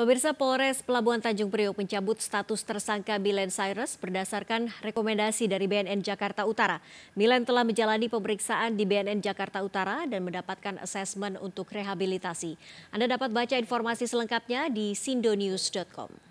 Pemirsa Polres Pelabuhan Tanjung Priok mencabut status tersangka Milen Cyrus berdasarkan rekomendasi dari BNN Jakarta Utara. Milen telah menjalani pemeriksaan di BNN Jakarta Utara dan mendapatkan asesmen untuk rehabilitasi. Anda dapat baca informasi selengkapnya di sindonews.com.